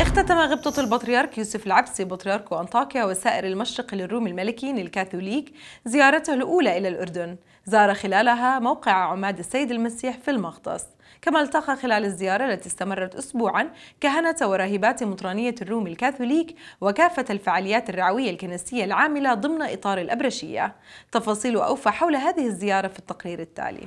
اختتم غبطة البطريرك يوسف العبسي بطريرك أنطاكيا وسائر المشرق للروم الملكي الكاثوليك زيارته الأولى إلى الأردن زار خلالها موقع عماد السيد المسيح في المغطس كما التقى خلال الزيارة التي استمرت أسبوعا كهنة وراهبات مطرانية الروم الكاثوليك وكافة الفعاليات الرعوية الكنسية العاملة ضمن إطار الأبرشية تفاصيل أوفى حول هذه الزيارة في التقرير التالي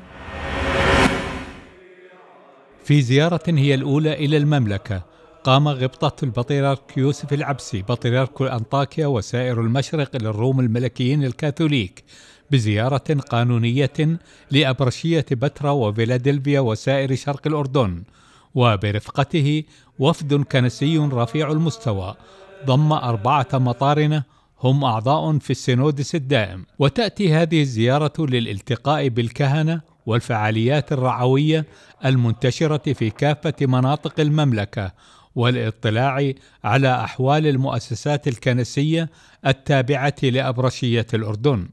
في زيارة هي الأولى إلى المملكة قام غبطة البطريرك يوسف العبسي بطريرك أنطاكيا وسائر المشرق للروم الملكيين الكاثوليك بزيارة قانونية لأبرشية بترا وفيلادلفيا وسائر شرق الأردن وبرفقته وفد كنسي رفيع المستوى ضم أربعة مطارنة هم أعضاء في السينودس الدائم وتأتي هذه الزيارة للالتقاء بالكهنة والفعاليات الرعوية المنتشرة في كافة مناطق المملكة والاطلاع على أحوال المؤسسات الكنسية التابعة لأبرشية الأردن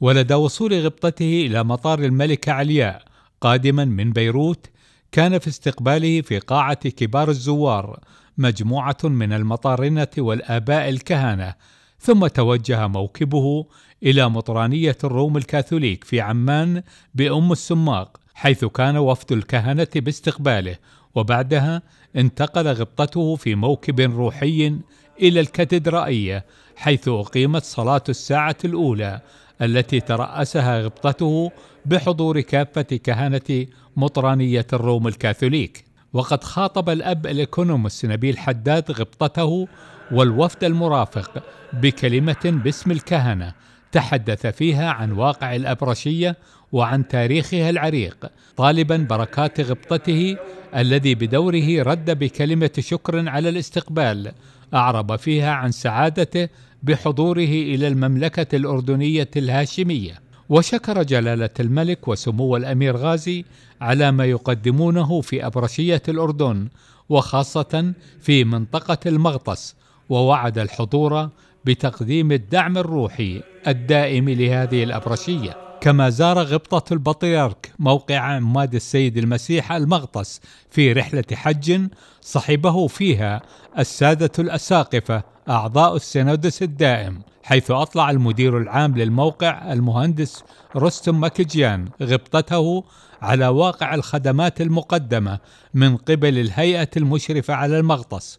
ولدى وصول غبطته إلى مطار الملكة علياء قادما من بيروت كان في استقباله في قاعة كبار الزوار مجموعة من المطارنة والآباء الكهنة ثم توجه موكبه إلى مطرانية الروم الكاثوليك في عمان بأم السماق حيث كان وفد الكهنة باستقباله وبعدها انتقل غبطته في موكب روحي إلى الكاتدرائية حيث أقيمت صلاة الساعة الأولى التي ترأسها غبطته بحضور كافة كهنة مطرانية الروم الكاثوليك وقد خاطب الأب الإيكونوموس نبيل حداد غبطته والوفد المرافق بكلمة باسم الكهنة تحدث فيها عن واقع الأبرشية وعن تاريخها العريق طالبا بركات غبطته الذي بدوره رد بكلمه شكر على الاستقبال اعرب فيها عن سعادته بحضوره الى المملكه الاردنيه الهاشميه وشكر جلاله الملك وسمو الامير غازي على ما يقدمونه في ابرشيه الاردن وخاصه في منطقه المغطس ووعد الحضور بتقديم الدعم الروحي الدائم لهذه الابرشيه كما زار غبطة البطريرك موقع عماد السيد المسيح المغطس في رحلة حج صحبه فيها السادة الأساقفة أعضاء السينودس الدائم حيث أطلع المدير العام للموقع المهندس رستم مكجيان غبطته على واقع الخدمات المقدمة من قبل الهيئة المشرفة على المغطس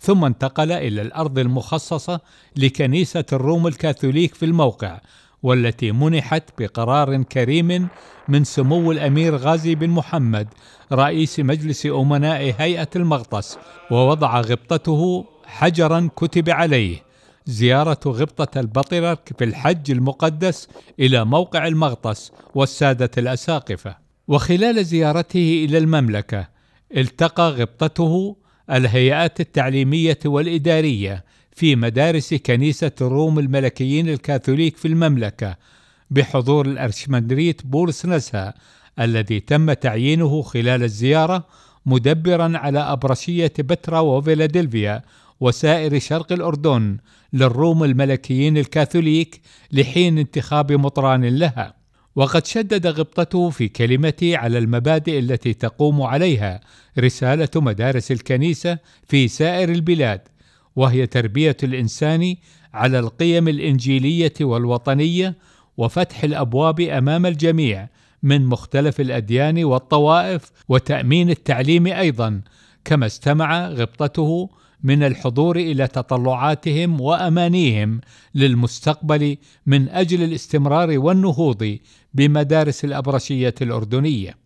ثم انتقل إلى الأرض المخصصة لكنيسة الروم الكاثوليك في الموقع والتي منحت بقرار كريم من سمو الامير غازي بن محمد رئيس مجلس امناء هيئه المغطس ووضع غبطته حجرا كتب عليه زياره غبطه البطريرك في الحج المقدس الى موقع المغطس والساده الاساقفه وخلال زيارته الى المملكه التقى غبطته الهيئات التعليميه والاداريه في مدارس كنيسة الروم الملكيين الكاثوليك في المملكة بحضور الأرشمندريت بولس نزهة الذي تم تعيينه خلال الزيارة مدبرا على أبرشية بترا وفيلادلفيا وسائر شرق الأردن للروم الملكيين الكاثوليك لحين انتخاب مطران لها وقد شدد غبطته في كلمته على المبادئ التي تقوم عليها رسالة مدارس الكنيسة في سائر البلاد وهي تربيه الانسان على القيم الانجيليه والوطنيه وفتح الابواب امام الجميع من مختلف الاديان والطوائف وتامين التعليم ايضا كما استمع غبطته من الحضور الى تطلعاتهم وامانيهم للمستقبل من اجل الاستمرار والنهوض بمدارس الابرشيه الاردنيه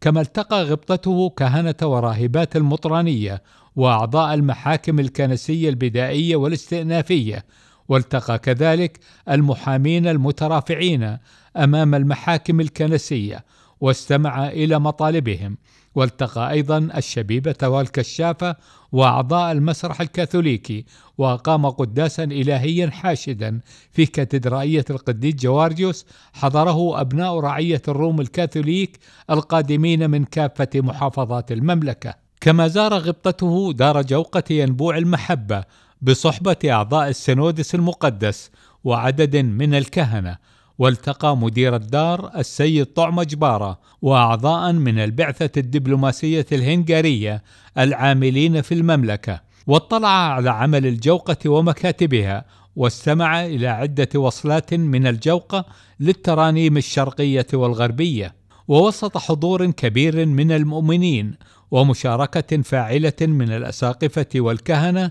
كما التقى غبطته كهنه وراهبات المطرانيه وأعضاء المحاكم الكنسية البدائية والاستئنافية والتقى كذلك المحامين المترافعين أمام المحاكم الكنسية واستمع إلى مطالبهم والتقى أيضا الشبيبة والكشافة وأعضاء المسرح الكاثوليكي وأقام قداسا إلهيا حاشدا في كاتدرائية القديس جوارجيوس حضره أبناء رعية الروم الكاثوليك القادمين من كافة محافظات المملكة كما زار غبطته دار جوقة ينبوع المحبة بصحبة أعضاء السنودس المقدس وعدد من الكهنة والتقى مدير الدار السيد طعم جبارة وأعضاء من البعثة الدبلوماسية الهنغارية العاملين في المملكة واطلع على عمل الجوقة ومكاتبها واستمع إلى عدة وصلات من الجوقة للترانيم الشرقية والغربية ووسط حضور كبير من المؤمنين ومشاركة فاعلة من الأساقفة والكهنة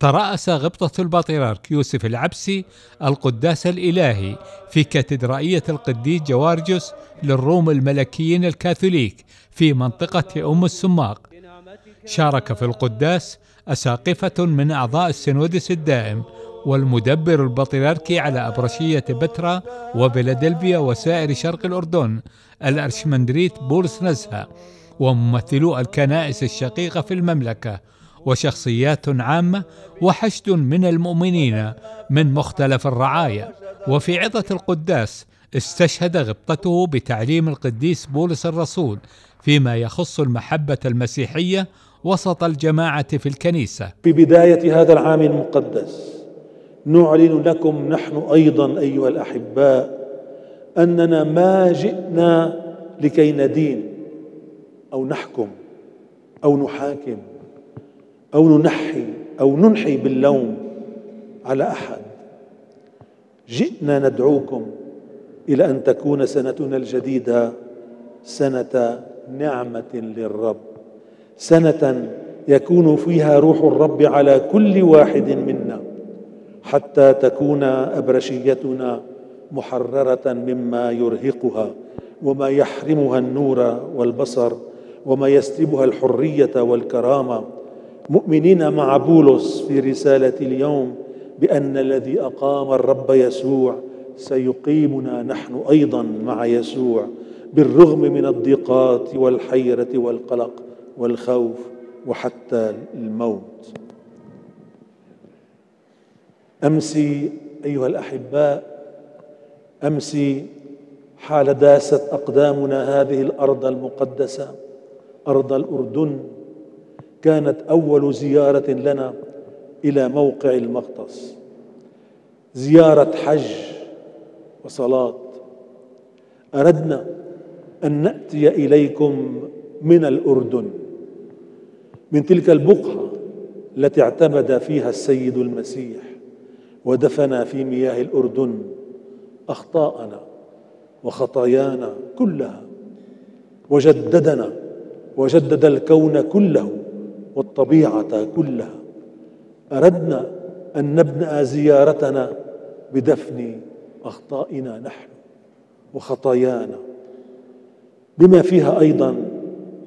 ترأس غبطة البطريرك يوسف العبسي القداس الإلهي في كاتدرائية القديس جوارجوس للروم الملكيين الكاثوليك في منطقة أم السماق شارك في القداس أساقفة من أعضاء السنودس الدائم والمدبر البطريركي على أبرشية بترا وفيلادلفيا وسائر شرق الأردن الأرشمندريت بولس نزهة وممثلو الكنائس الشقيقة في المملكة وشخصيات عامة وحشد من المؤمنين من مختلف الرعايا وفي عظة القداس استشهد غبطته بتعليم القديس بولس الرسول فيما يخص المحبة المسيحية وسط الجماعة في الكنيسة في بداية هذا العام المقدس نعلن لكم نحن أيضا أيها الأحباء أننا ما جئنا لكي ندين أو نحكم أو نحاكم أو ننحي أو ننحي باللوم على أحد جئنا ندعوكم إلى أن تكون سنتنا الجديدة سنة نعمة للرب سنة يكون فيها روح الرب على كل واحد منا حتى تكون أبرشيتنا محررة مما يرهقها وما يحرمها النور والبصر وما يسلبها الحريه والكرامه مؤمنين مع بولس في رساله اليوم بان الذي اقام الرب يسوع سيقيمنا نحن ايضا مع يسوع بالرغم من الضيقات والحيره والقلق والخوف وحتى الموت أمسي ايها الاحباء أمسي حال داست اقدامنا هذه الارض المقدسه أرض الأردن كانت أول زيارة لنا إلى موقع المغطس زيارة حج وصلاة أردنا أن نأتي إليكم من الأردن من تلك البقعة التي اعتمد فيها السيد المسيح ودفن في مياه الأردن أخطاءنا وخطايانا كلها وجددنا وجدد الكون كله والطبيعه كلها اردنا ان نبدا زيارتنا بدفن اخطائنا نحن وخطايانا بما فيها ايضا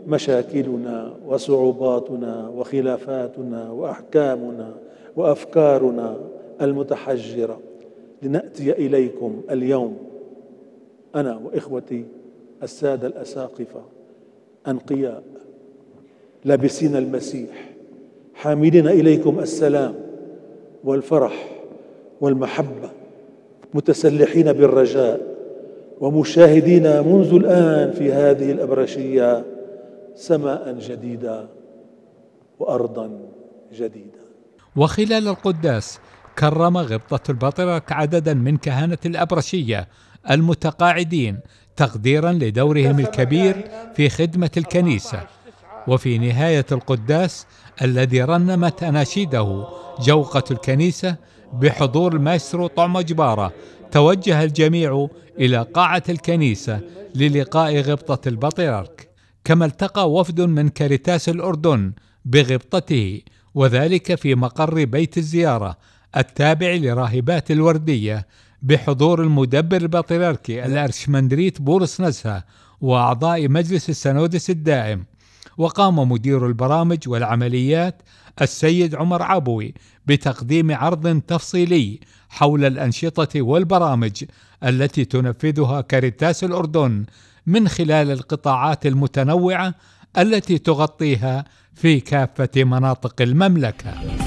مشاكلنا وصعوباتنا وخلافاتنا واحكامنا وافكارنا المتحجره لناتي اليكم اليوم انا واخوتي الساده الاساقفه أنقياء لابسين المسيح حاملين إليكم السلام والفرح والمحبة متسلحين بالرجاء ومشاهدين منذ الآن في هذه الأبرشية سماء جديدة وأرضا جديدة وخلال القداس كرم غبطة البطرك عددا من كهنة الأبرشية المتقاعدين تقديرا لدورهم الكبير في خدمة الكنيسة وفي نهاية القداس الذي رنمت أناشيده جوقة الكنيسة بحضور المايسترو طعم جبارة توجه الجميع إلى قاعة الكنيسة للقاء غبطة البطريرك كما التقى وفد من كاريتاس الأردن بغبطته وذلك في مقر بيت الزيارة التابع لراهبات الوردية بحضور المدبر البطريركي الأرشمندريت بورس نزهة وأعضاء مجلس السنودس الدائم وقام مدير البرامج والعمليات السيد عمر عبوي بتقديم عرض تفصيلي حول الأنشطة والبرامج التي تنفذها كاريتاس الأردن من خلال القطاعات المتنوعة التي تغطيها في كافة مناطق المملكة